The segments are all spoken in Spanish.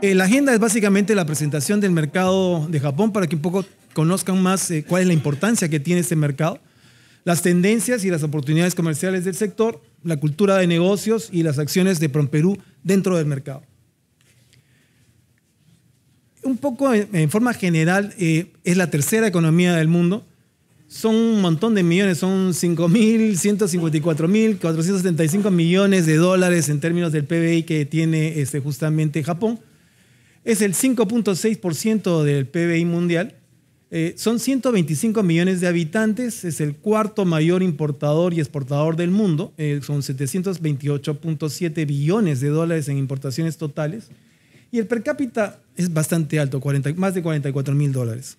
Eh, la agenda es básicamente la presentación del mercado de Japón para que un poco conozcan más eh, cuál es la importancia que tiene este mercado, las tendencias y las oportunidades comerciales del sector, la cultura de negocios y las acciones de PromPerú dentro del mercado. Un poco en, forma general, eh, es la tercera economía del mundo. Son un montón de millones, son 5.154.475 millones de dólares en términos del PBI que tiene este, justamente Japón es el 5.6% del PBI mundial. Eh, son 125 millones de habitantes, es el cuarto mayor importador y exportador del mundo, eh, son 728.7 billones de dólares en importaciones totales, y el per cápita es bastante alto, más de 44 mil dólares.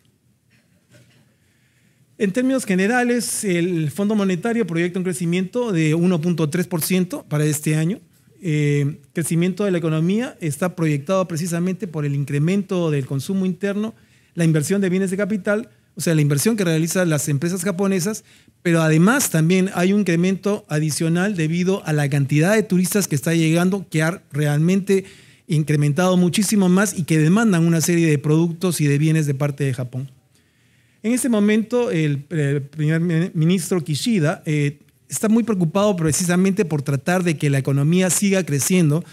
En términos generales, el Fondo Monetario proyecta un crecimiento de 1.3% para este año, el eh, crecimiento de la economía está proyectado precisamente por el incremento del consumo interno, la inversión de bienes de capital, o sea, la inversión que realizan las empresas japonesas, pero además también hay un incremento adicional debido a la cantidad de turistas que está llegando, que ha realmente incrementado muchísimo más y que demandan una serie de productos y de bienes de parte de Japón. En este momento, el, primer ministro Kishida eh, está muy preocupado precisamente por tratar de que la economía siga creciendo,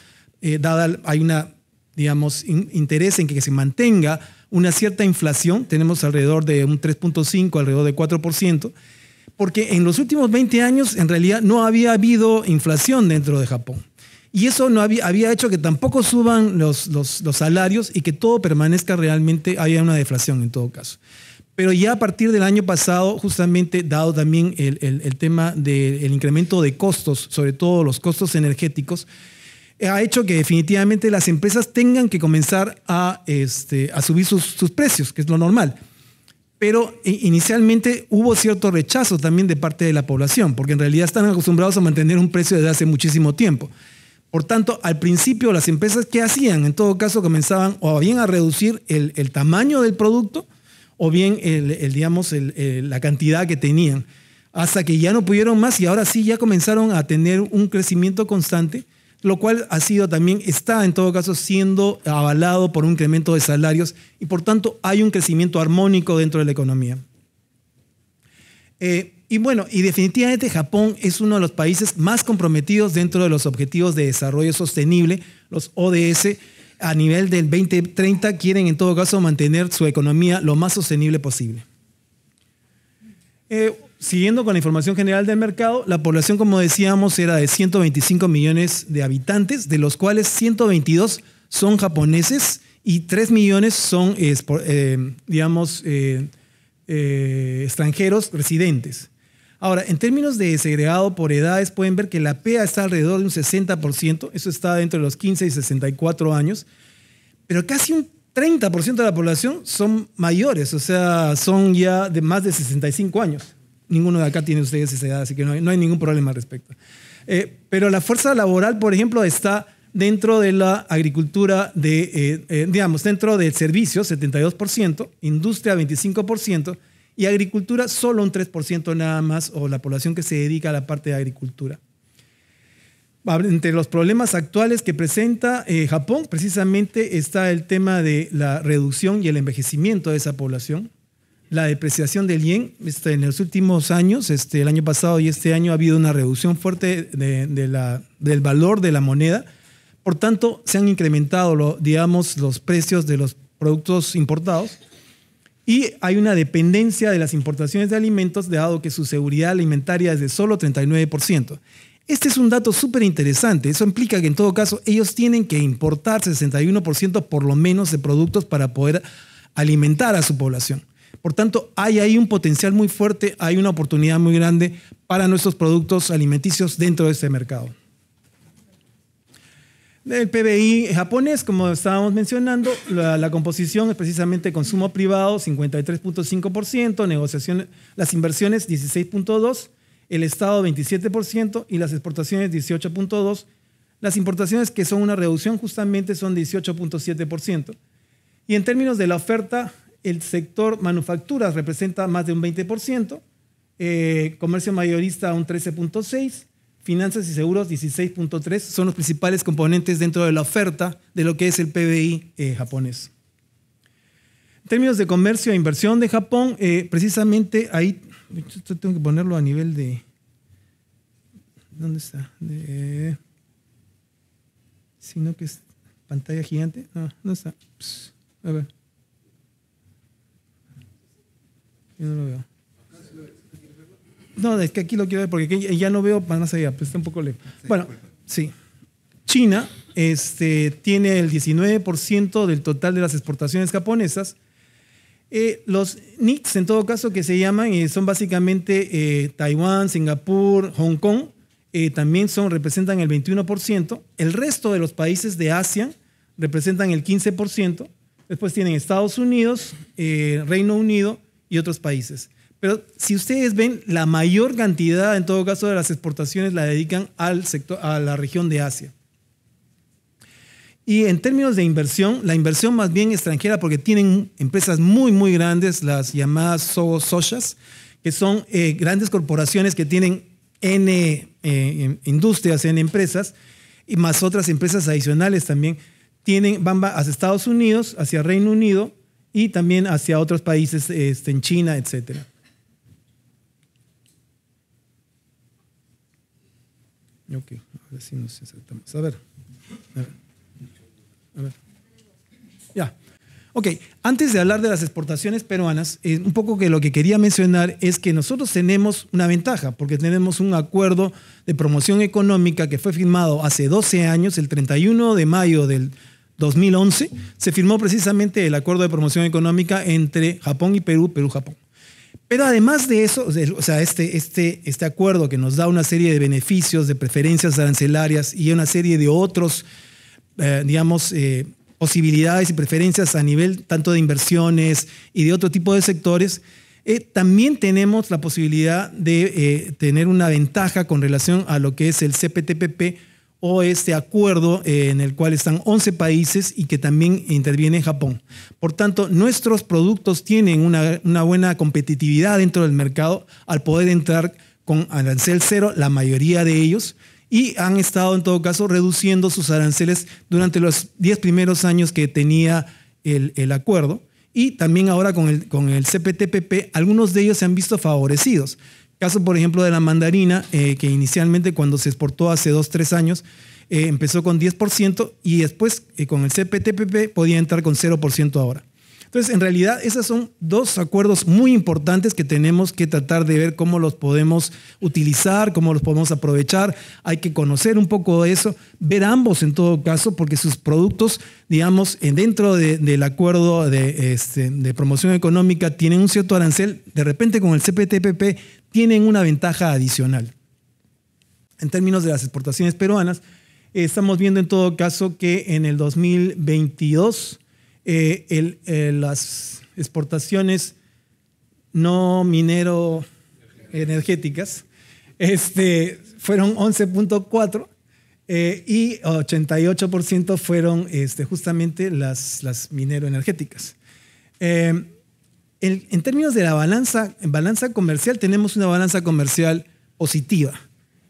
eh, dada hay una, digamos, interés en que, se mantenga una cierta inflación, tenemos alrededor de un 3.5, alrededor de 4%, porque en los últimos 20 años en realidad no había habido inflación dentro de Japón. Y eso no había, hecho que tampoco suban los, los salarios y que todo permanezca realmente, haya una deflación en todo caso. Pero ya a partir del año pasado, justamente dado también el, tema del incremento de costos, sobre todo los costos energéticos, eh, ha hecho que definitivamente las empresas tengan que comenzar a, este, subir sus, precios, que es lo normal. Pero eh, inicialmente hubo cierto rechazo también de parte de la población, porque en realidad están acostumbrados a mantener un precio desde hace muchísimo tiempo. Por tanto, al principio las empresas, ¿qué hacían? En todo caso, comenzaban o bien a reducir el tamaño del producto, o bien el, digamos, la cantidad que tenían, hasta que ya no pudieron más y ahora sí ya comenzaron a tener un crecimiento constante, lo cual ha sido también, está en todo caso siendo avalado por un incremento de salarios y por tanto hay un crecimiento armónico dentro de la economía. Eh, y bueno, y definitivamente Japón es uno de los países más comprometidos dentro de los Objetivos de Desarrollo Sostenible, los ODS, a nivel del 2030 quieren en todo caso mantener su economía lo más sostenible posible. Eh, siguiendo con la información general del mercado, la población, como decíamos, era de 125 millones de habitantes, de los cuales 122 son japoneses y 3 millones son, eh, eh, digamos, extranjeros residentes. Ahora, en términos de segregado por edades, pueden ver que la PEA está alrededor de un 60%, eso está dentro de los 15 y 64 años, pero casi un 30% de la población son mayores, o sea, son ya de más de 65 años. Ninguno de acá tiene ustedes esa edad, así que no hay, ningún problema al respecto. Eh, pero la fuerza laboral, por ejemplo, está dentro de la agricultura, de, eh, eh, digamos, dentro del servicio, 72%, industria, 25%, y agricultura solo un 3% nada más, o la población que se dedica a la parte de agricultura. Entre los problemas actuales que presenta eh, Japón, precisamente está el tema de la reducción y el envejecimiento de esa población, la depreciación del yen. Este, en los últimos años, este, el año pasado y este año, ha habido una reducción fuerte la, del valor de la moneda. Por tanto, se han incrementado, lo, digamos, los precios de los productos importados y hay una dependencia de las importaciones de alimentos, dado que su seguridad alimentaria es de solo 39%. Este es un dato súper interesante. Eso implica que en todo caso ellos tienen que importar 61% por lo menos de productos para poder alimentar a su población. Por tanto, hay ahí un potencial muy fuerte, hay una oportunidad muy grande para nuestros productos alimenticios dentro de este mercado. El PBI japonés, como estábamos mencionando, la, composición es precisamente consumo privado, 53.5%, negociaciones, las inversiones 16.2%, el Estado 27% y las exportaciones 18.2%. Las importaciones que son una reducción justamente son 18.7%. Y en términos de la oferta, el sector manufacturas representa más de un 20%, eh, comercio mayorista un 13.6%, finanzas y seguros 16.3 son los principales componentes dentro de la oferta de lo que es el PBI eh, japonés. En términos de comercio e inversión de Japón, eh, precisamente ahí, esto tengo que ponerlo a nivel de... ¿Dónde está? De, sino que es pantalla gigante. No, no está. a ver. Yo no lo veo. No, es que aquí lo quiero ver porque ya no veo más allá, pues está un poco lejos. bueno, sí. China este, tiene el 19% del total de las exportaciones japonesas. Eh, los NICs, en todo caso, que se llaman, eh, son básicamente eh, Taiwán, Singapur, Hong Kong, también son, representan el 21%. El resto de los países de Asia representan el 15%. Después tienen Estados Unidos, Reino Unido y otros países. Pero si ustedes ven, la mayor cantidad, en todo caso, de las exportaciones la dedican al sector, a la región de Asia. Y en términos de inversión, la inversión más bien extranjera, porque tienen empresas muy, muy grandes, las llamadas so que son eh, grandes corporaciones que tienen N eh, em, industrias, N empresas, y más otras empresas adicionales también. Tienen, van hacia Estados Unidos, hacia Reino Unido y también hacia otros países, este, en China, etcétera. Ok, A ver. A ver. Ya. Ok, antes de hablar de las exportaciones peruanas, eh, un poco que lo que quería mencionar es que nosotros tenemos una ventaja, porque tenemos un acuerdo de promoción económica que fue firmado hace 12 años, el 31 de mayo del 2011, se firmó precisamente el acuerdo de promoción económica entre Japón y Perú, Perú-Japón. Pero además de eso, o sea, este, este, este, acuerdo que nos da una serie de beneficios, de preferencias arancelarias y una serie de otros, eh, digamos, eh, posibilidades y preferencias a nivel tanto de inversiones y de otro tipo de sectores, eh, también tenemos la posibilidad de tener una ventaja con relación a lo que es el CPTPP o este acuerdo eh, en el cual están 11 países y que también interviene Japón. Por tanto, nuestros productos tienen una, buena competitividad dentro del mercado al poder entrar con arancel cero, la mayoría de ellos, y han estado en todo caso reduciendo sus aranceles durante los 10 primeros años que tenía el, acuerdo. Y también ahora con el, con el CPTPP, algunos de ellos se han visto favorecidos. Caso, por ejemplo, de la mandarina, eh, que inicialmente cuando se exportó hace 2, 3 años, eh, empezó con 10% y después eh, con el CPTPP podía entrar con 0% ahora. Entonces, en realidad, esos son dos acuerdos muy importantes que tenemos que tratar de ver cómo los podemos utilizar, cómo los podemos aprovechar. Hay que conocer un poco de eso, ver ambos en todo caso, porque sus productos, digamos, eh, dentro del acuerdo este, de promoción económica tienen un cierto arancel, de repente con el CPTPP tienen una ventaja adicional. En términos de las exportaciones peruanas, eh, estamos viendo en todo caso que en el 2022 eh, eh, las exportaciones no minero energéticas este, fueron 11.4 eh, y 88% fueron este, justamente las, las minero energéticas. en términos de la balanza, en balanza comercial tenemos una balanza comercial positiva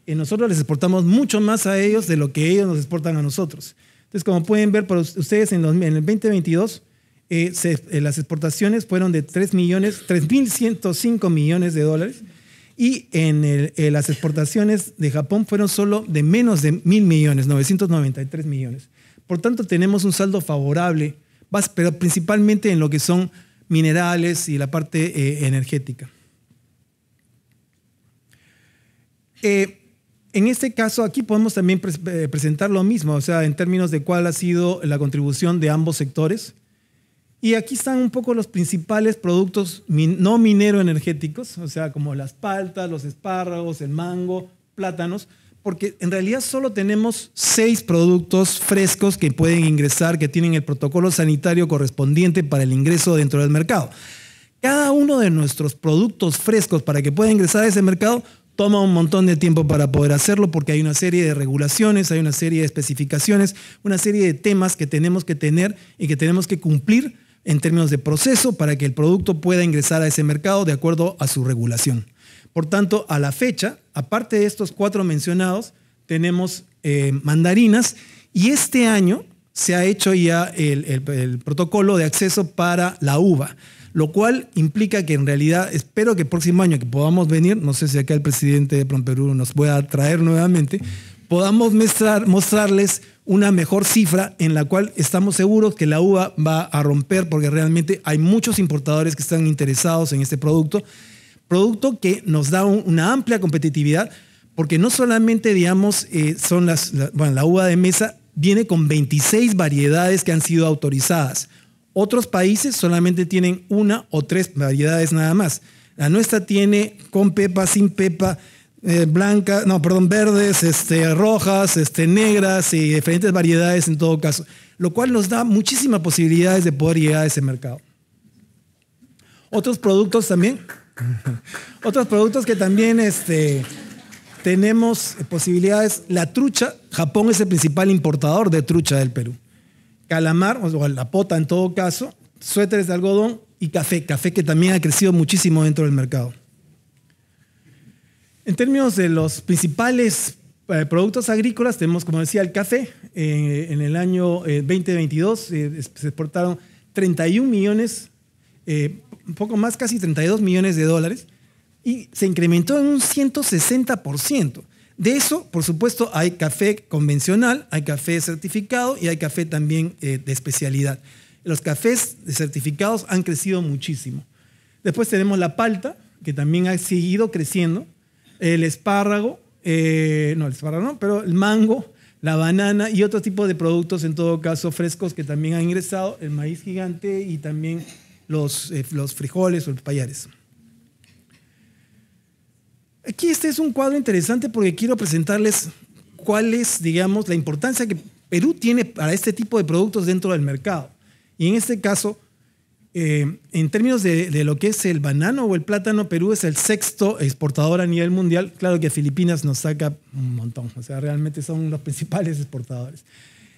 nosotros les exportamos mucho más a ellos de lo que ellos nos exportan a nosotros. Entonces, como pueden ver, para ustedes en, el 2022 eh, eh, las exportaciones fueron de 3 millones, 3.105 millones de dólares y en eh, las exportaciones de Japón fueron solo de menos de mil millones, 993 millones. Por tanto, tenemos un saldo favorable, pero principalmente en lo que son minerales y la parte energética. En este caso, aquí podemos también eh, presentar lo mismo, o sea, en términos de cuál ha sido la contribución de ambos sectores. Y aquí están un poco los principales productos no minero-energéticos, o sea, como las paltas, los espárragos, el mango, plátanos, porque en realidad solo tenemos seis productos frescos que pueden ingresar, que tienen el protocolo sanitario correspondiente para el ingreso dentro del mercado. Cada uno de nuestros productos frescos para que pueda ingresar a ese mercado toma un montón de tiempo para poder hacerlo porque hay una serie de regulaciones, hay una serie de especificaciones, una serie de temas que tenemos que tener y que tenemos que cumplir en términos de proceso para que el producto pueda ingresar a ese mercado de acuerdo a su regulación. Por tanto, a la fecha, aparte de estos cuatro mencionados, tenemos eh, mandarinas y este año se ha hecho ya el protocolo de acceso para la uva lo cual implica que en realidad espero que el próximo año que podamos venir, no sé si acá el presidente de Perú nos pueda traer nuevamente, podamos mostrarles una mejor cifra en la cual estamos seguros que la uva va a romper porque realmente hay muchos importadores que están interesados en este producto, producto que nos da una amplia competitividad porque no solamente, digamos, eh, son las, la uva de mesa viene con 26 variedades que han sido autorizadas. Otros países solamente tienen una o tres variedades nada más. La nuestra tiene con pepa, sin pepa, eh, blanca, no, perdón, verdes, este, rojas, este, negras y diferentes variedades en todo caso, lo cual nos da muchísimas posibilidades de poder llegar a ese mercado. Otros productos también, otros productos que también este, tenemos posibilidades, la trucha, Japón es el principal importador de trucha del Perú calamar, o la pota en todo caso, suéteres de algodón y café, café que también ha crecido muchísimo dentro del mercado. En términos de los principales eh, productos agrícolas, tenemos, como decía, el café. Eh, en el año 2022 eh, se exportaron 31 millones, un poco más, casi 32 millones de dólares, y se incrementó en un 160%. De eso, por supuesto, hay café convencional, hay café certificado y hay café también eh, de especialidad. Los cafés certificados han crecido muchísimo. Después tenemos la palta, que también ha seguido creciendo, el espárrago, eh, no, el espárrago no, pero el mango, la banana y otro tipo de productos, en todo caso frescos, que también han ingresado, el maíz gigante y también los, eh, los frijoles o los payares. Aquí este es un cuadro interesante porque quiero presentarles cuál es, digamos, la importancia que Perú tiene para este tipo de productos dentro del mercado. Y en este caso, eh, en términos de, lo que es el banano o el plátano, Perú es el sexto exportador a nivel mundial. Claro que Filipinas nos saca un montón, o sea, realmente son los principales exportadores.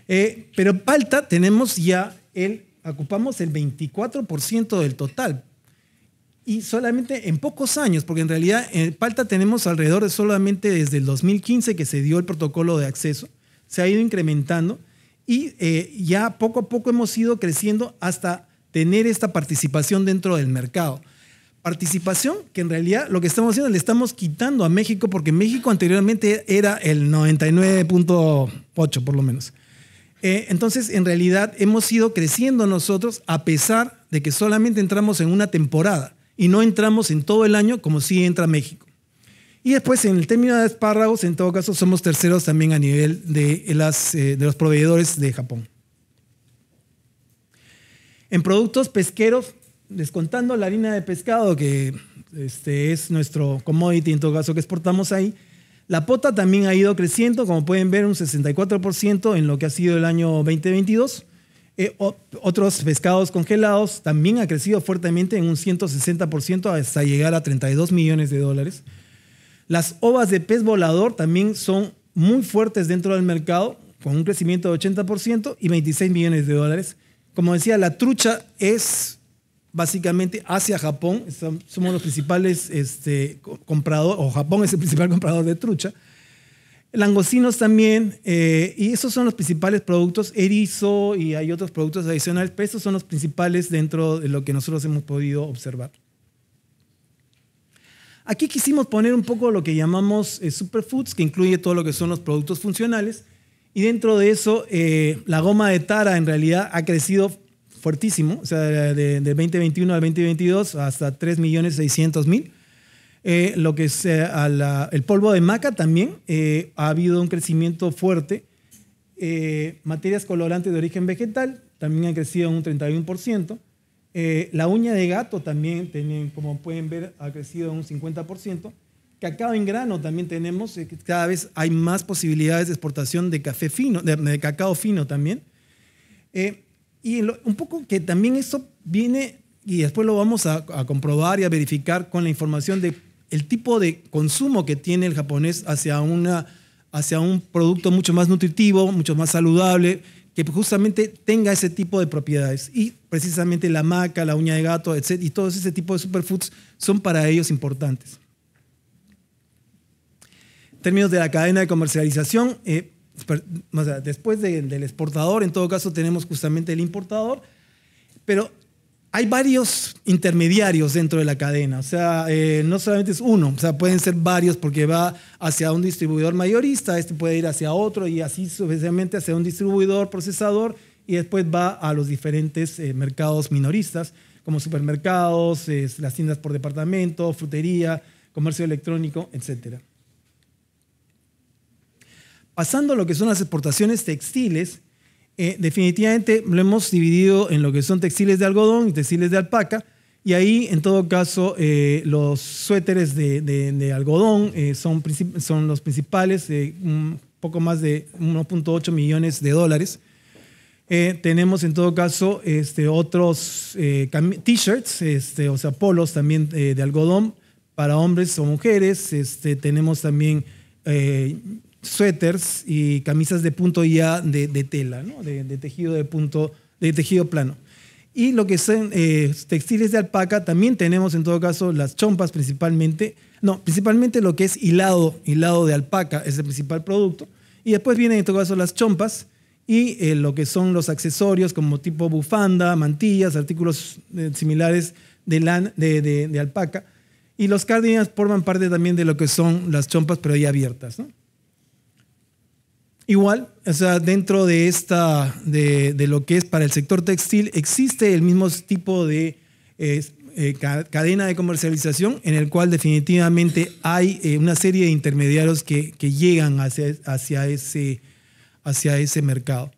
Eh, pero palta tenemos ya el, ocupamos el 24% del total y solamente en pocos años, porque en realidad en eh, Palta tenemos alrededor de solamente desde el 2015 que se dio el protocolo de acceso, se ha ido incrementando y eh, ya poco a poco hemos ido creciendo hasta tener esta participación dentro del mercado. Participación que en realidad lo que estamos haciendo le estamos quitando a México porque México anteriormente era el 99.8 por lo menos. Eh, entonces en realidad hemos ido creciendo nosotros a pesar de que solamente entramos en una temporada y no entramos en todo el año como si entra México. Y después, en el término de espárragos, en todo caso, somos terceros también a nivel de, las, eh, de los proveedores de Japón. En productos pesqueros, descontando la harina de pescado, que este es nuestro commodity en todo caso que exportamos ahí, la pota también ha ido creciendo, como pueden ver, un 64% en lo que ha sido el año 2022. Eh, otros pescados congelados también ha crecido fuertemente en un 160% hasta llegar a 32 millones de dólares. Las ovas de pez volador también son muy fuertes dentro del mercado, con un crecimiento de 80% y 26 millones de dólares. Como decía, la trucha es básicamente hacia Japón, somos los principales este, compradores, o Japón es el principal comprador de trucha. Langocinos también, eh, y esos son los principales productos, erizo y hay otros productos adicionales, pero esos son los principales dentro de lo que nosotros hemos podido observar. Aquí quisimos poner un poco lo que llamamos eh, superfoods, que incluye todo lo que son los productos funcionales, y dentro de eso eh, la goma de tara en realidad ha crecido fuertísimo, o sea, de, de 2021 al 2022 hasta 3.600.000. Eh, lo que es el polvo de maca también eh, ha habido un crecimiento fuerte. Eh, materias colorantes de origen vegetal también han crecido un 31%. la uña de gato también, como pueden ver, ha crecido un 50%. Cacao en grano también tenemos, cada vez hay más posibilidades de exportación de café fino, de, cacao fino también. y un poco que también eso viene y después lo vamos a, comprobar y a verificar con la información de el tipo de consumo que tiene el japonés hacia, una, hacia un producto mucho más nutritivo, mucho más saludable, que justamente tenga ese tipo de propiedades. Y precisamente la maca, la uña de gato, etc. Y todo ese tipo de superfoods son para ellos importantes. En términos de la cadena de comercialización, eh, después del exportador, en todo caso tenemos justamente el importador, pero hay varios intermediarios dentro de la cadena, o sea, eh, no solamente es uno, o sea, pueden ser varios porque va hacia un distribuidor mayorista, este puede ir hacia otro y así sucesivamente hacia un distribuidor procesador y después va a los diferentes eh, mercados minoristas, como supermercados, eh, las tiendas por departamento, frutería, comercio electrónico, etc. Pasando a lo que son las exportaciones textiles, eh, definitivamente lo hemos dividido en lo que son textiles de algodón y textiles de alpaca. Y ahí, en todo caso, eh, los suéteres de, algodón eh, son, son, los principales, un poco más de 1.8 millones de dólares. tenemos, en todo caso, este, otros t-shirts, este, o sea, polos también de algodón para hombres o mujeres. Este, tenemos también suéteres y camisas de punto ya de, tela, ¿no? de, tejido de punto, de tejido plano. Y lo que son eh, textiles de alpaca, también tenemos en todo caso las chompas principalmente, no, principalmente lo que es hilado, hilado de alpaca es el principal producto. Y después vienen en todo caso las chompas y eh, lo que son los accesorios como tipo bufanda, mantillas, artículos eh, similares de, de, de, de, alpaca. Y los cárdenas forman parte también de lo que son las chompas, pero ya abiertas. ¿no? Igual, o sea, dentro de esta, de, lo que es para el sector textil, existe el mismo tipo de eh, cadena de comercialización en el cual definitivamente hay eh, una serie de intermediarios que, llegan hacia, ese, hacia ese mercado.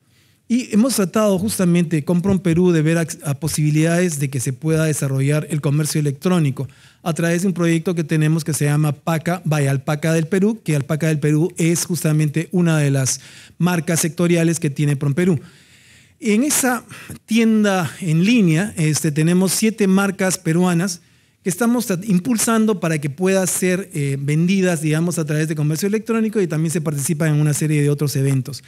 Y hemos tratado justamente con Perú de ver a posibilidades de que se pueda desarrollar el comercio electrónico a través de un proyecto que tenemos que se llama Paca by Alpaca del Perú, que Alpaca del Perú es justamente una de las marcas sectoriales que tiene Prom Perú. En esa tienda en línea este, tenemos siete marcas peruanas que estamos impulsando para que puedan ser eh, vendidas, digamos, a través de comercio electrónico y también se participan en una serie de otros eventos.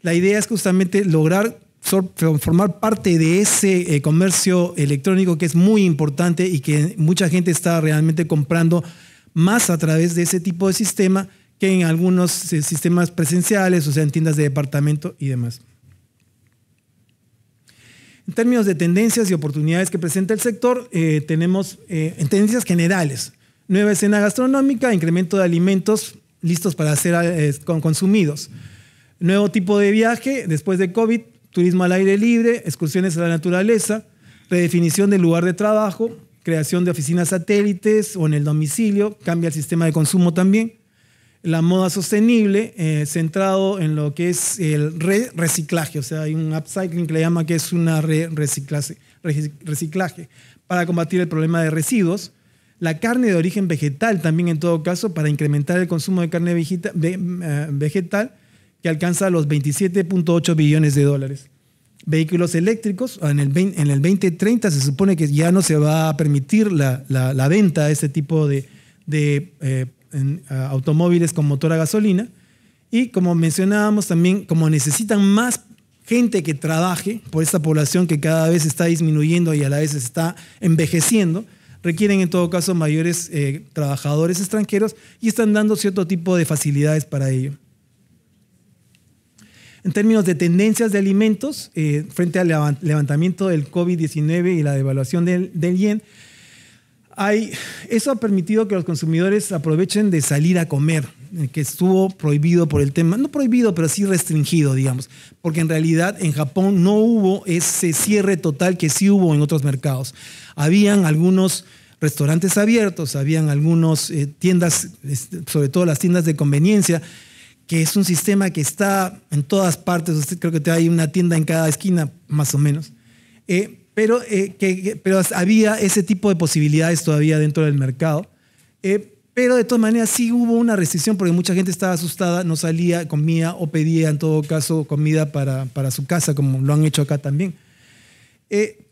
La idea es justamente lograr formar parte de ese eh, comercio electrónico que es muy importante y que mucha gente está realmente comprando más a través de ese tipo de sistema que en algunos eh, sistemas presenciales, o sea, en tiendas de departamento y demás. En términos de tendencias y oportunidades que presenta el sector, eh, tenemos en tendencias generales, nueva escena gastronómica, incremento de alimentos listos para ser consumidos, nuevo tipo de viaje después de COVID, turismo al aire libre, excursiones a la naturaleza, redefinición del lugar de trabajo, creación de oficinas satélites o en el domicilio, cambia el sistema de consumo también. La moda sostenible, eh, centrado en lo que es el reciclaje, o sea, hay un upcycling que le llama que es una reciclaje, para combatir el problema de residuos. La carne de origen vegetal también en todo caso, para incrementar el consumo de carne eh, vegetal que alcanza los 27.8 billones de dólares. Vehículos eléctricos, en el, 2030 se supone que ya no se va a permitir la, venta de este tipo de, eh, automóviles con motor a gasolina. Y como mencionábamos también, como necesitan más gente que trabaje por esta población que cada vez está disminuyendo y a la vez está envejeciendo, requieren en todo caso mayores eh, trabajadores extranjeros y están dando cierto tipo de facilidades para ello. En términos de tendencias de alimentos, eh, frente al levantamiento del COVID-19 y la devaluación del, yen, hay, eso ha permitido que los consumidores aprovechen de salir a comer, eh, que estuvo prohibido por el tema, no prohibido, pero sí restringido, digamos, porque en realidad en Japón no hubo ese cierre total que sí hubo en otros mercados. Habían algunos restaurantes abiertos, habían algunas eh, tiendas, este, sobre todo las tiendas de conveniencia, que es un sistema que está en todas partes, creo que hay una tienda en cada esquina, más o menos, eh, pero, eh, que, pero había ese tipo de posibilidades todavía dentro del mercado. Eh, pero de todas maneras sí hubo una restricción porque mucha gente estaba asustada, no salía, comía o pedía en todo caso comida para, para su casa, como lo han hecho acá también.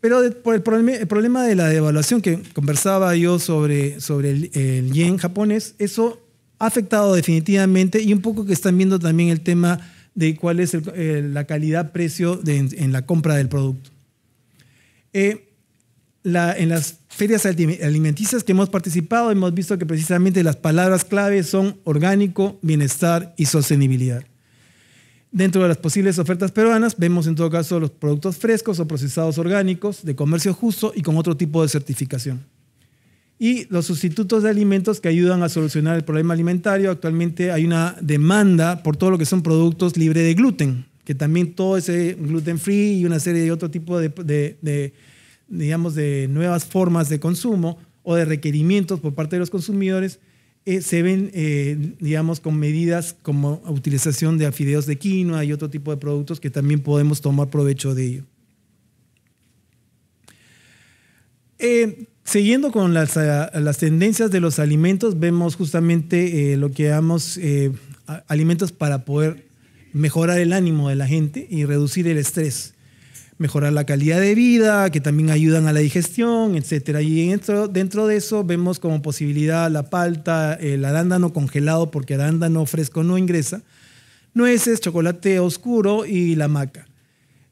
pero por el, problema de la devaluación que conversaba yo sobre, sobre el, yen japonés, eso ha afectado definitivamente y un poco que están viendo también el tema de cuál es eh, la calidad-precio en, la compra del producto. Eh, en las ferias alimenticias que hemos participado hemos visto que precisamente las palabras clave son orgánico, bienestar y sostenibilidad. Dentro de las posibles ofertas peruanas vemos en todo caso los productos frescos o procesados orgánicos de comercio justo y con otro tipo de certificación y los sustitutos de alimentos que ayudan a solucionar el problema alimentario. Actualmente hay una demanda por todo lo que son productos libres de gluten, que también todo ese gluten free y una serie de otro tipo de, digamos, de nuevas formas de consumo o de requerimientos por parte de los consumidores eh, se ven, eh, digamos, con medidas como utilización de afideos de quinoa y otro tipo de productos que también podemos tomar provecho de ello. Eh, Siguiendo con eh, las, tendencias de los alimentos, vemos justamente eh, lo que llamamos eh, alimentos para poder mejorar el ánimo de la gente y reducir el estrés, mejorar la calidad de vida, que también ayudan a la digestión, etc. Y dentro, dentro de eso vemos como posibilidad la palta, el arándano congelado, porque arándano fresco no ingresa, nueces, chocolate oscuro y la maca.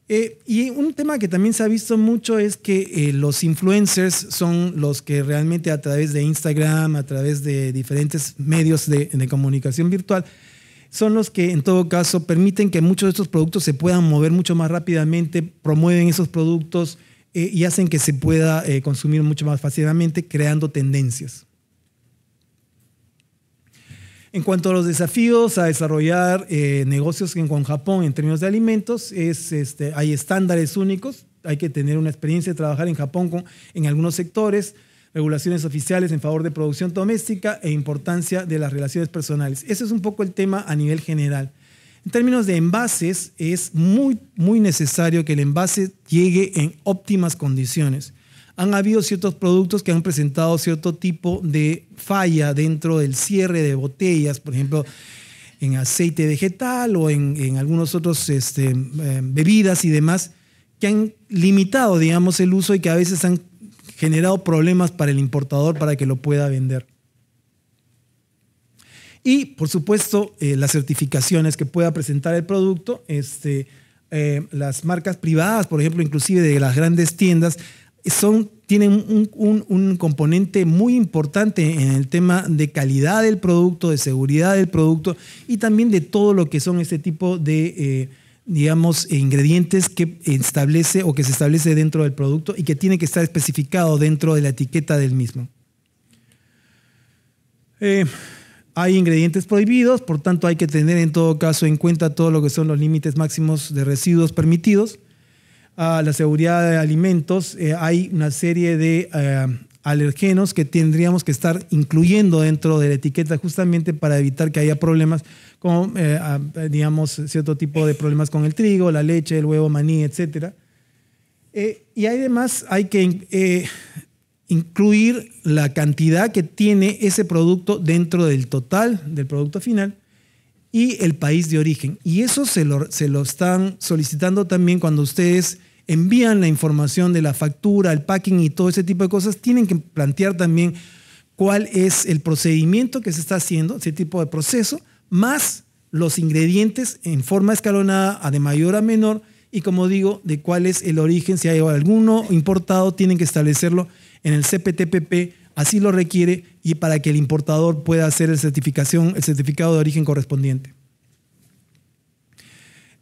Eh, y un tema que también se ha visto mucho es que eh, los influencers son los que realmente a través de Instagram, a través de diferentes medios de, comunicación virtual, son los que en todo caso permiten que muchos de estos productos se puedan mover mucho más rápidamente, promueven esos productos eh, y hacen que se pueda consumir mucho más fácilmente, creando tendencias. En cuanto a los desafíos a desarrollar eh, negocios con Japón en términos de alimentos, es, este, hay estándares únicos, hay que tener una experiencia de trabajar en Japón con, en algunos sectores, regulaciones oficiales en favor de producción doméstica e importancia de las relaciones personales. Ese es un poco el tema a nivel general. En términos de envases, es muy, muy necesario que el envase llegue en óptimas condiciones han habido ciertos productos que han presentado cierto tipo de falla dentro del cierre de botellas, por ejemplo, en aceite vegetal o en, algunos otros este, eh, bebidas y demás, que han limitado, digamos, el uso y que a veces han generado problemas para el importador para que lo pueda vender. Y, por supuesto, eh, las certificaciones que pueda presentar el producto, este, eh, las marcas privadas, por ejemplo, inclusive de las grandes tiendas, son, tienen un, componente muy importante en el tema de calidad del producto, de seguridad del producto y también de todo lo que son este tipo de, eh, digamos, ingredientes que establece o que se establece dentro del producto y que tiene que estar especificado dentro de la etiqueta del mismo. Eh, hay ingredientes prohibidos, por tanto hay que tener en todo caso en cuenta todo lo que son los límites máximos de residuos permitidos a la seguridad de alimentos, eh, hay una serie de eh, alergenos que tendríamos que estar incluyendo dentro de la etiqueta justamente para evitar que haya problemas como eh, digamos, cierto tipo de problemas con el trigo, la leche, el huevo, maní, etc. y además hay que incluir la cantidad que tiene ese producto dentro del total del producto final y el país de origen. Y eso se lo, están solicitando también cuando ustedes envían la información de la factura, el packing y todo ese tipo de cosas, tienen que plantear también cuál es el procedimiento que se está haciendo, ese tipo de proceso, más los ingredientes en forma escalonada, de mayor a menor, y como digo, de cuál es el origen, si hay alguno importado, tienen que establecerlo en el CPTPP así lo requiere y para que el importador pueda hacer el, certificación, el certificado de origen correspondiente.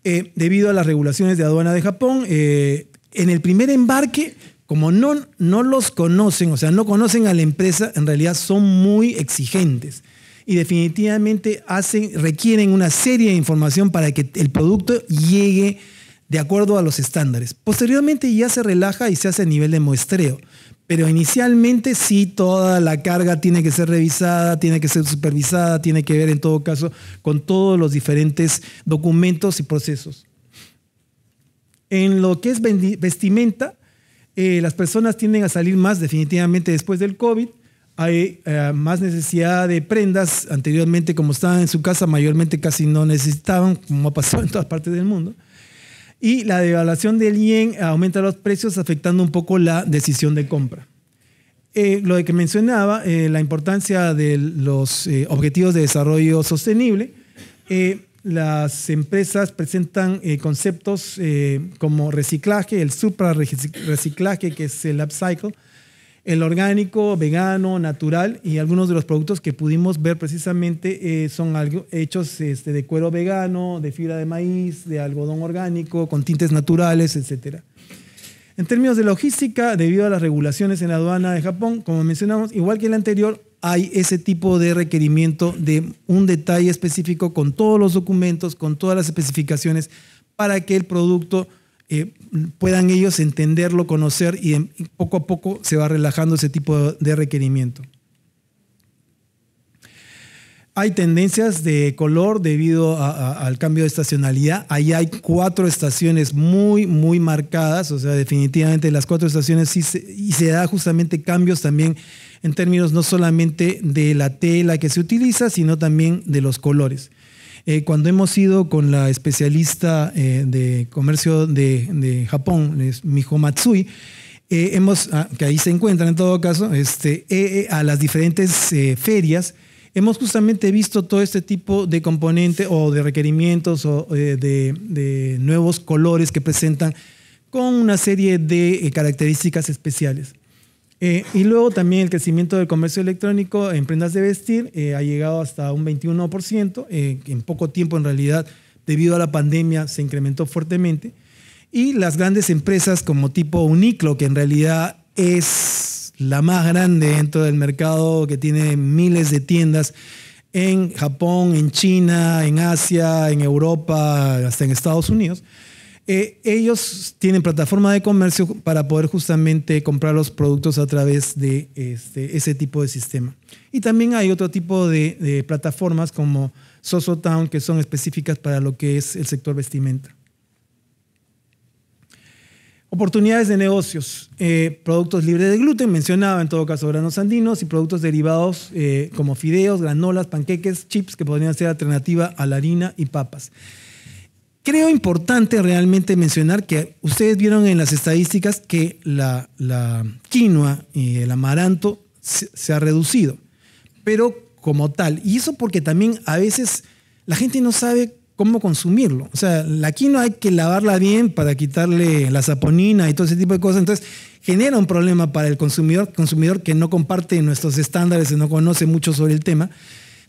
Eh, debido a las regulaciones de aduana de Japón, eh, en el primer embarque, como no, no los conocen, o sea, no conocen a la empresa, en realidad son muy exigentes y definitivamente hacen, requieren una serie de información para que el producto llegue de acuerdo a los estándares. Posteriormente ya se relaja y se hace a nivel de muestreo, pero inicialmente sí, toda la carga tiene que ser revisada, tiene que ser supervisada, tiene que ver en todo caso con todos los diferentes documentos y procesos. En lo que es vestimenta, eh, las personas tienden a salir más definitivamente después del COVID. Hay eh, más necesidad de prendas. Anteriormente, como estaban en su casa, mayormente casi no necesitaban, como ha pasado en todas partes del mundo y la devaluación del yen aumenta los precios afectando un poco la decisión de compra. Eh, lo de que mencionaba, eh, la importancia de los eh, objetivos de desarrollo sostenible, las empresas presentan conceptos como reciclaje, el supra reciclaje que es el upcycle, el orgánico, vegano, natural y algunos de los productos que pudimos ver precisamente eh, son algo, hechos este, de cuero vegano, de fibra de maíz, de algodón orgánico, con tintes naturales, etc. En términos de logística, debido a las regulaciones en la aduana de Japón, como mencionamos, igual que el anterior, hay ese tipo de requerimiento de un detalle específico con todos los documentos, con todas las especificaciones, para que el producto eh, puedan ellos entenderlo, conocer em, y poco a poco se va relajando ese tipo de requerimiento. Hay tendencias de color debido al cambio de estacionalidad. Ahí hay cuatro estaciones muy, muy marcadas. O sea, definitivamente las cuatro estaciones y se da justamente cambios también en términos no solamente de la tela que se utiliza, sino también de los colores. Eh, cuando hemos ido con la especialista eh, de comercio de, Japón, Mijo Matsui, eh, hemos, ah, que ahí se encuentran en todo caso, este, a las diferentes ferias, hemos justamente visto todo este tipo de componentes o de requerimientos o de nuevos colores que presentan con una serie de características especiales. Eh, y luego también el crecimiento del comercio electrónico en prendas de vestir eh, ha llegado hasta un 21%, eh, en poco tiempo en realidad, debido a la pandemia, se incrementó fuertemente. Y las grandes empresas como tipo Uniclo, que en realidad es la más grande dentro del mercado, que tiene miles de tiendas en Japón, en China, en Asia, en Europa, hasta en Estados Unidos, eh, ellos tienen plataforma de comercio para poder justamente comprar los productos a través de este, ese tipo de sistema. Y también hay otro tipo de, plataformas como Sosotown que son específicas para lo que es el sector vestimenta. Oportunidades de negocios, eh, productos libres de gluten, mencionaba en todo caso granos andinos y productos derivados eh, como fideos, granolas, panqueques, chips que podrían ser alternativa a la harina y papas. Creo importante realmente mencionar que ustedes vieron en las estadísticas que la, quinoa y el amaranto se, ha reducido, pero como tal. Y eso porque también a veces la gente no sabe cómo consumirlo. O sea, la quinoa hay que lavarla bien para quitarle la saponina y todo ese tipo de cosas. Entonces genera un problema para el consumidor, consumidor que no comparte nuestros estándares, no conoce mucho sobre el tema.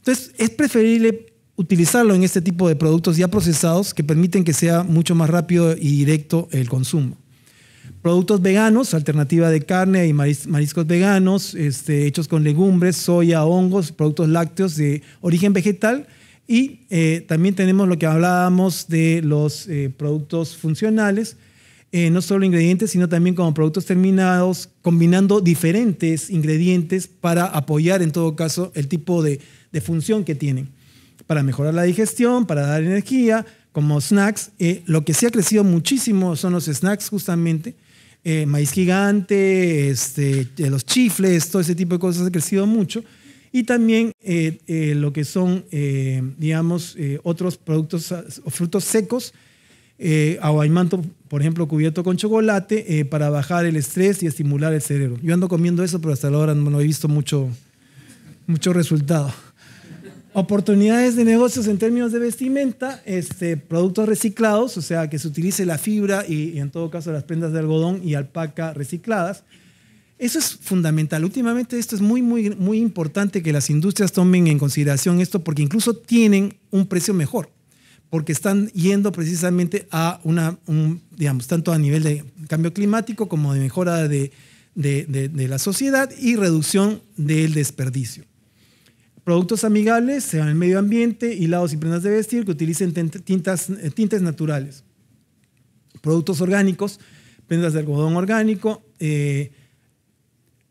Entonces es preferible utilizarlo en este tipo de productos ya procesados que permiten que sea mucho más rápido y directo el consumo. Productos veganos, alternativa de carne y mariscos veganos, este, hechos con legumbres, soya, hongos, productos lácteos de origen vegetal. Y eh, también tenemos lo que hablábamos de los eh, productos funcionales, eh, no solo ingredientes, sino también como productos terminados, combinando diferentes ingredientes para apoyar en todo caso el tipo de función que tienen para mejorar la digestión, para dar energía, como snacks. Eh, lo que sí ha crecido muchísimo son los snacks justamente. Eh, maíz gigante, este, eh, los chifles, todo ese tipo de cosas ha crecido mucho. Y también lo que son, digamos, otros productos o frutos secos, manto, por ejemplo, cubierto con chocolate, para bajar el estrés y estimular el cerebro. Yo ando comiendo eso, pero hasta ahora no he visto mucho, mucho resultado. Oportunidades de negocios en términos de vestimenta, este, productos reciclados, o sea, que se utilice la fibra y, en todo caso las prendas de algodón y alpaca recicladas. Eso es fundamental. Últimamente esto es muy, muy, muy importante que las industrias tomen en consideración esto porque incluso tienen un precio mejor, porque están yendo precisamente a una, un, digamos, tanto a nivel de cambio climático como de mejora de la sociedad y reducción del desperdicio. Productos amigables sean el medio ambiente, hilados y prendas de vestir que utilicen tintas, eh, tintes naturales. Productos orgánicos, prendas de algodón orgánico. Eh,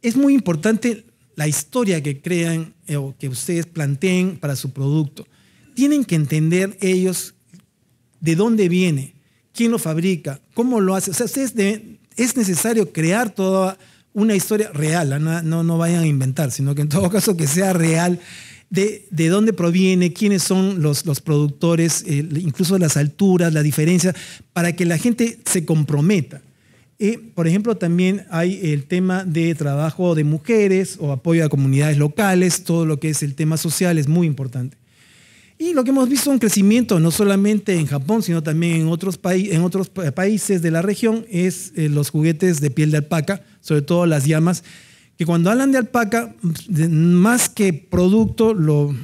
es muy importante la historia que crean eh, o que ustedes planteen para su producto. Tienen que entender ellos de dónde viene, quién lo fabrica, cómo lo hace. O sea, es necesario crear toda una historia real, ¿ah? no, vayan a inventar, sino que en todo caso que sea real de, dónde proviene, quiénes son los, los productores, eh, incluso las alturas, la diferencia, para que la gente se comprometa. por ejemplo, también hay el tema de trabajo de mujeres o apoyo a comunidades locales, todo lo que es el tema social es muy importante. Y lo que hemos visto un crecimiento no solamente en Japón, sino también en otros, países de la región, es eh, los juguetes de piel de alpaca, sobre todo las llamas, que cuando hablan de alpaca, más que producto, lo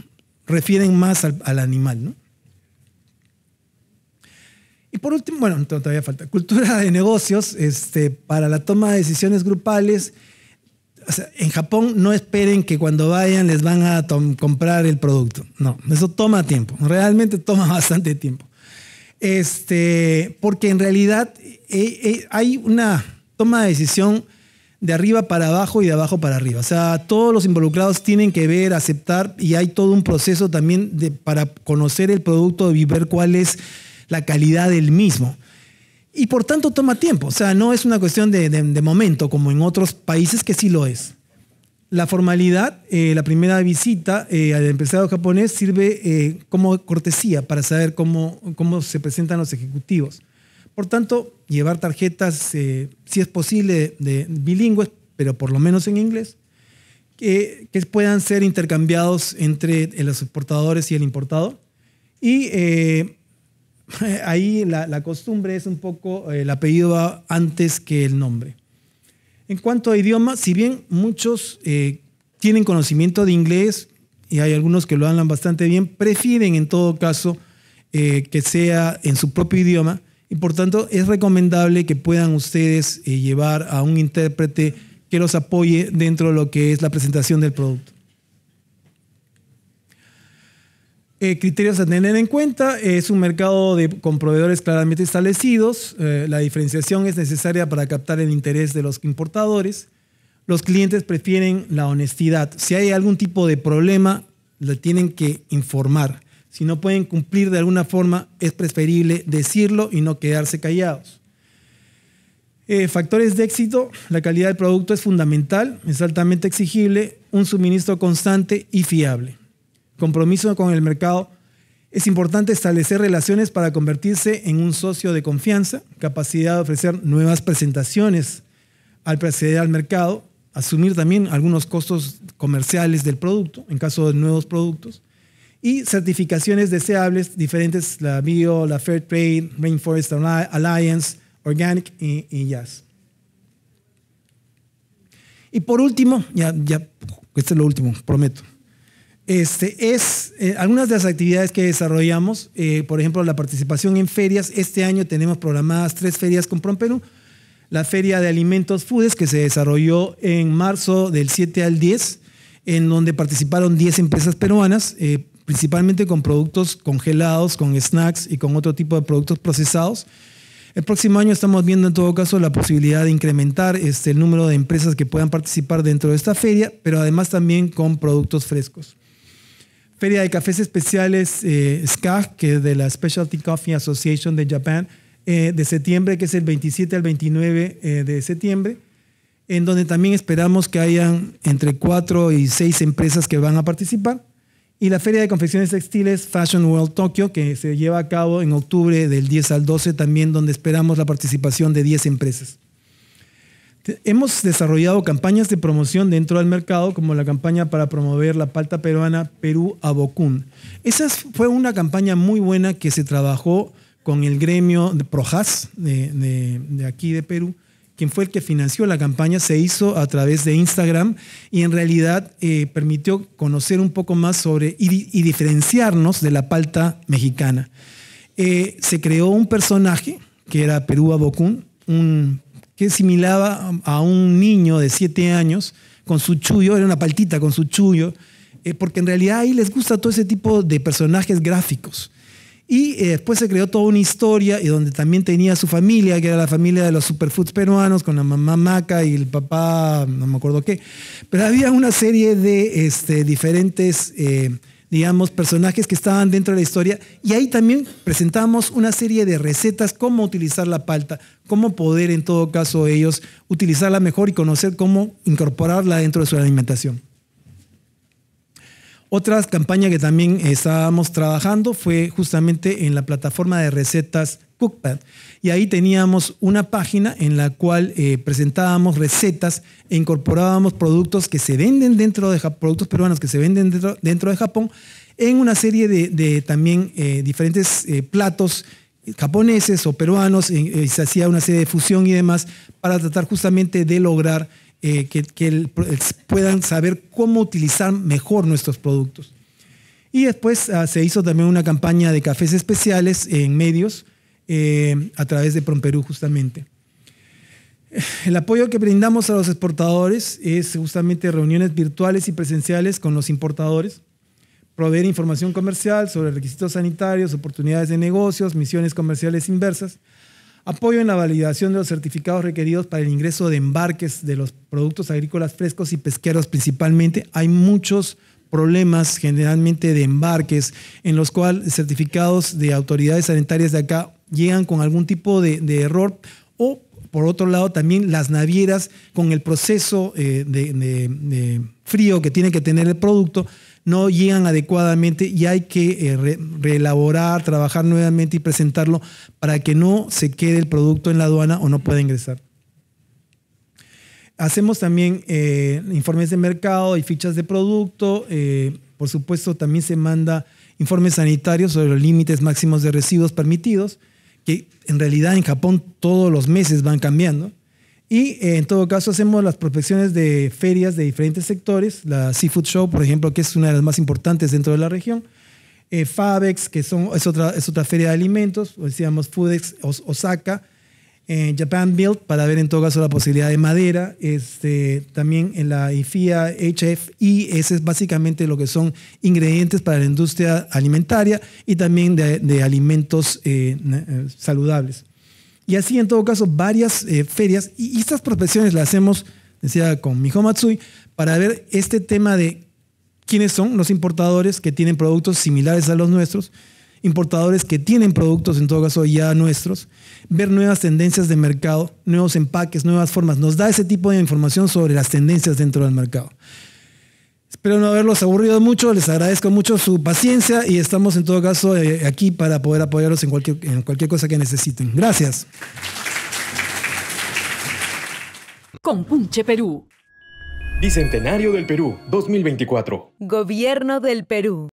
refieren más al, animal. Y por último, bueno, todavía falta, cultura de negocios este, para la toma de decisiones grupales en Japón no esperen que cuando vayan les van a comprar el producto. No, eso toma tiempo. Realmente toma bastante tiempo. Este, porque en realidad eh, eh, hay una toma de decisión de arriba para abajo y de abajo para arriba. O sea, todos los involucrados tienen que ver, aceptar y hay todo un proceso también para conocer el producto y ver cuál es la calidad del mismo. Y por tanto toma tiempo, o sea, no es una cuestión de, de, momento como en otros países que sí lo es. La formalidad, eh, la primera visita eh, al empresario japonés sirve eh, como cortesía para saber cómo, cómo se presentan los ejecutivos. Por tanto, llevar tarjetas, si es posible, bilingües, pero por lo menos en inglés, que, puedan ser intercambiados entre los exportadores y el importador. Y ahí la, costumbre es un poco eh, el apellido antes que el nombre. En cuanto a idioma, si bien muchos eh, tienen conocimiento de inglés y hay algunos que lo hablan bastante bien, prefieren en todo caso eh, que sea en su propio idioma y por tanto es recomendable que puedan ustedes llevar a un intérprete que los apoye dentro de lo que es la presentación del producto. Eh, criterios a tener en cuenta, es un mercado con proveedores claramente establecidos, eh, la diferenciación es necesaria para captar el interés de los importadores, los clientes prefieren la honestidad, si hay algún tipo de problema, lo tienen que informar, si no pueden cumplir de alguna forma, es preferible decirlo y no quedarse callados. Eh, factores de éxito, la calidad del producto es fundamental, es altamente exigible, un suministro constante y fiable compromiso con el mercado, es importante establecer relaciones para convertirse en un socio de confianza, capacidad de ofrecer nuevas presentaciones al proceder al mercado, asumir también algunos costos comerciales del producto en caso de nuevos productos y certificaciones deseables diferentes, la Bio, la Fair Trade, Rainforest Alliance, Organic y, Jazz. Y por último, ya, ya, este es lo último, prometo. Este, es, eh, algunas de las actividades que desarrollamos, eh, por ejemplo, la participación en ferias. Este año tenemos programadas tres ferias con PromPerú. La feria de alimentos Foods, que se desarrolló en marzo del 7 al 10, en donde participaron 10 empresas peruanas, eh, principalmente con productos congelados, con snacks y con otro tipo de productos procesados. El próximo año estamos viendo en todo caso la posibilidad de incrementar este, el número de empresas que puedan participar dentro de esta feria, pero además también con productos frescos feria de cafés especiales eh, SCAG, que es de la Specialty Coffee Association de Japón, eh, de septiembre, que es el 27 al 29 eh, de septiembre, en donde también esperamos que hayan entre cuatro y seis empresas que van a participar. Y la Feria de Confecciones Textiles Fashion World Tokyo, que se lleva a cabo en octubre del 10 al 12 también, donde esperamos la participación de 10 empresas. Hemos desarrollado campañas de promoción dentro del mercado, como la campaña para promover la palta peruana Perú a Esa fue una campaña muy buena que se trabajó con el gremio de Projas de, aquí de Perú, quien fue el que financió la campaña, se hizo a través de Instagram y en realidad eh, permitió conocer un poco más sobre y, diferenciarnos de la palta mexicana. Eh, se creó un personaje que era Perú a un que similaba a un niño de siete años con su chullo, era una paltita con su chullo, eh, porque en realidad ahí les gusta todo ese tipo de personajes gráficos. Y eh, después se creó toda una historia y donde también tenía su familia, que era la familia de los superfoods peruanos, con la mamá maca y el papá, no me acuerdo qué. Pero había una serie de este, diferentes... Eh, digamos, personajes que estaban dentro de la historia. Y ahí también presentamos una serie de recetas, cómo utilizar la palta, cómo poder en todo caso ellos utilizarla mejor y conocer cómo incorporarla dentro de su alimentación. Otra campaña que también estábamos trabajando fue justamente en la plataforma de recetas Cookpad. Y ahí teníamos una página en la cual eh, presentábamos recetas e incorporábamos productos que se venden dentro de productos peruanos que se venden dentro, de Japón, en una serie de, también eh, diferentes eh, platos japoneses o peruanos, y se hacía una serie de fusión y demás para tratar justamente de lograr que, puedan saber cómo utilizar mejor nuestros productos. Y después ah, se hizo también una campaña de cafés especiales en medios eh, a través de Promperú justamente. El apoyo que brindamos a los exportadores es justamente reuniones virtuales y presenciales con los importadores, proveer información comercial sobre requisitos sanitarios, oportunidades de negocios, misiones comerciales inversas, apoyo en la validación de los certificados requeridos para el ingreso de embarques de los productos agrícolas frescos y pesqueros principalmente. Hay muchos problemas generalmente de embarques, en los cuales certificados de autoridades sanitarias de acá llegan con algún tipo de, error o por otro lado, también las navieras con el proceso eh, de, frío que tiene que tener el producto no llegan adecuadamente y hay que eh, reelaborar, trabajar nuevamente y presentarlo para que no se quede el producto en la aduana o no pueda ingresar. Hacemos también eh, informes de mercado y fichas de producto. Eh, por supuesto, también se manda informes sanitarios sobre los límites máximos de residuos permitidos, que en realidad en Japón todos los meses van cambiando. Y eh, en todo caso hacemos las prospecciones de ferias de diferentes sectores, la Seafood Show, por ejemplo, que es una de las más importantes dentro de la región, Fabex, que es, otra, es otra feria de alimentos, o decíamos Foodex Osaka, eh, Japan Build para ver en todo caso la posibilidad de madera. Este, también en la IFIA, HFI, ese es básicamente lo que son ingredientes para la industria alimentaria y también de, alimentos eh, eh, saludables. Y así en todo caso varias ferias y, estas prospecciones las hacemos, decía con Mijo Matsui, para ver este tema de quiénes son los importadores que tienen productos similares a los nuestros importadores que tienen productos, en todo caso ya nuestros, ver nuevas tendencias de mercado, nuevos empaques, nuevas formas. Nos da ese tipo de información sobre las tendencias dentro del mercado. Espero no haberlos aburrido mucho, les agradezco mucho su paciencia y estamos en todo caso eh, aquí para poder apoyarlos en cualquier, en cualquier cosa que necesiten. Gracias. Compunche Perú. Bicentenario del Perú, 2024. Gobierno del Perú.